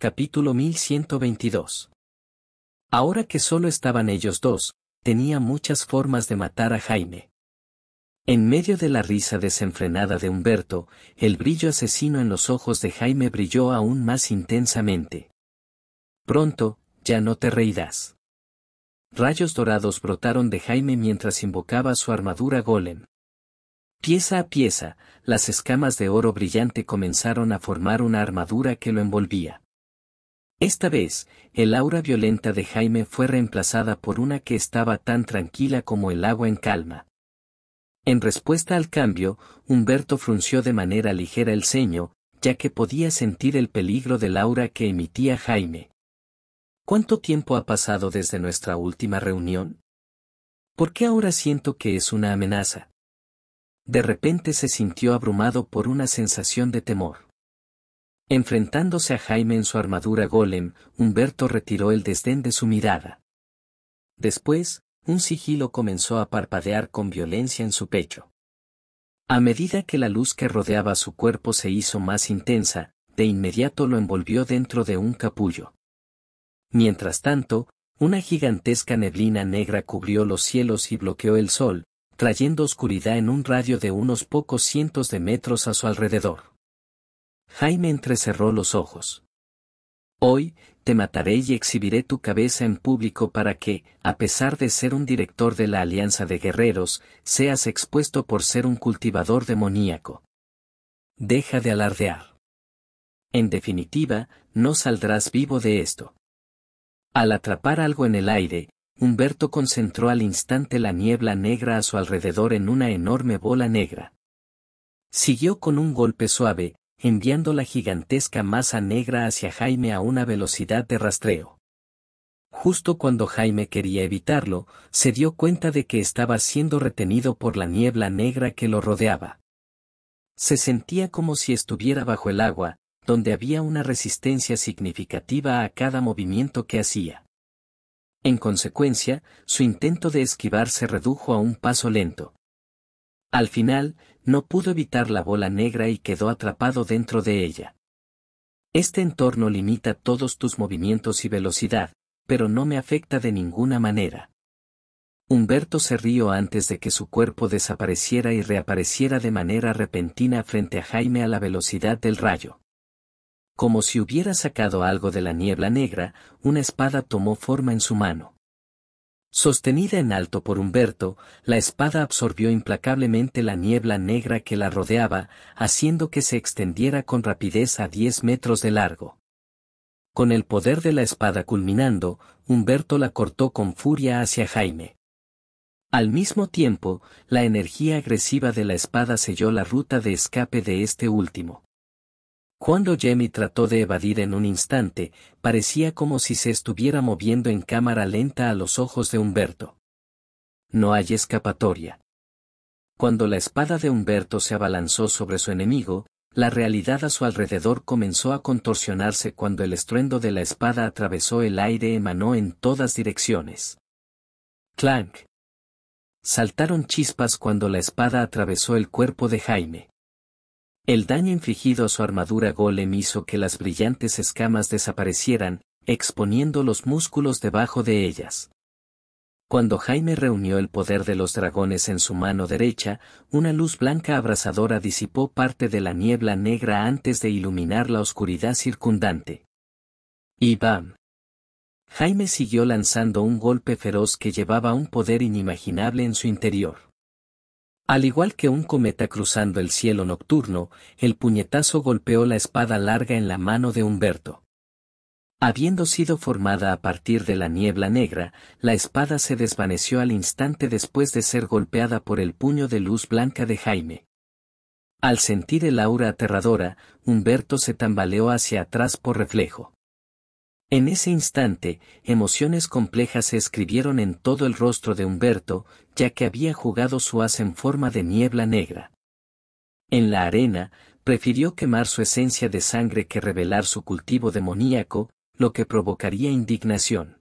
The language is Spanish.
Capítulo 1122. Ahora que solo estaban ellos dos, tenía muchas formas de matar a Jaime. En medio de la risa desenfrenada de Humberto, el brillo asesino en los ojos de Jaime brilló aún más intensamente. Pronto, ya no te reirás. Rayos dorados brotaron de Jaime mientras invocaba su armadura golem. Pieza a pieza, las escamas de oro brillante comenzaron a formar una armadura que lo envolvía. Esta vez, el aura violenta de Jaime fue reemplazada por una que estaba tan tranquila como el agua en calma. En respuesta al cambio, Humberto frunció de manera ligera el ceño, ya que podía sentir el peligro del aura que emitía Jaime. ¿Cuánto tiempo ha pasado desde nuestra última reunión? ¿Por qué ahora siento que es una amenaza? De repente se sintió abrumado por una sensación de temor. Enfrentándose a Jaime en su armadura golem, Humberto retiró el desdén de su mirada. Después, un sigilo comenzó a parpadear con violencia en su pecho. A medida que la luz que rodeaba su cuerpo se hizo más intensa, de inmediato lo envolvió dentro de un capullo. Mientras tanto, una gigantesca neblina negra cubrió los cielos y bloqueó el sol, trayendo oscuridad en un radio de unos pocos cientos de metros a su alrededor. Jaime entrecerró los ojos. Hoy, te mataré y exhibiré tu cabeza en público para que, a pesar de ser un director de la Alianza de Guerreros, seas expuesto por ser un cultivador demoníaco. Deja de alardear. En definitiva, no saldrás vivo de esto. Al atrapar algo en el aire, Humberto concentró al instante la niebla negra a su alrededor en una enorme bola negra. Siguió con un golpe suave, enviando la gigantesca masa negra hacia Jaime a una velocidad de rastreo. Justo cuando Jaime quería evitarlo, se dio cuenta de que estaba siendo retenido por la niebla negra que lo rodeaba. Se sentía como si estuviera bajo el agua, donde había una resistencia significativa a cada movimiento que hacía. En consecuencia, su intento de esquivar se redujo a un paso lento. Al final, no pudo evitar la bola negra y quedó atrapado dentro de ella. Este entorno limita todos tus movimientos y velocidad, pero no me afecta de ninguna manera. Humberto se rió antes de que su cuerpo desapareciera y reapareciera de manera repentina frente a Jaime a la velocidad del rayo. Como si hubiera sacado algo de la niebla negra, una espada tomó forma en su mano. Sostenida en alto por Humberto, la espada absorbió implacablemente la niebla negra que la rodeaba, haciendo que se extendiera con rapidez a diez metros de largo. Con el poder de la espada culminando, Humberto la cortó con furia hacia Jaime. Al mismo tiempo, la energía agresiva de la espada selló la ruta de escape de este último. Cuando Jamie trató de evadir en un instante, parecía como si se estuviera moviendo en cámara lenta a los ojos de Humberto. No hay escapatoria. Cuando la espada de Humberto se abalanzó sobre su enemigo, la realidad a su alrededor comenzó a contorsionarse cuando el estruendo de la espada atravesó el aire emanó en todas direcciones. Clank. Saltaron chispas cuando la espada atravesó el cuerpo de Jaime. El daño infligido a su armadura golem hizo que las brillantes escamas desaparecieran, exponiendo los músculos debajo de ellas. Cuando Jaime reunió el poder de los dragones en su mano derecha, una luz blanca abrasadora disipó parte de la niebla negra antes de iluminar la oscuridad circundante. Y bam. Jaime siguió lanzando un golpe feroz que llevaba un poder inimaginable en su interior. Al igual que un cometa cruzando el cielo nocturno, el puñetazo golpeó la espada larga en la mano de Humberto. Habiendo sido formada a partir de la niebla negra, la espada se desvaneció al instante después de ser golpeada por el puño de luz blanca de Jaime. Al sentir el aura aterradora, Humberto se tambaleó hacia atrás por reflejo. En ese instante, emociones complejas se escribieron en todo el rostro de Humberto, ya que había jugado su as en forma de niebla negra. En la arena, prefirió quemar su esencia de sangre que revelar su cultivo demoníaco, lo que provocaría indignación.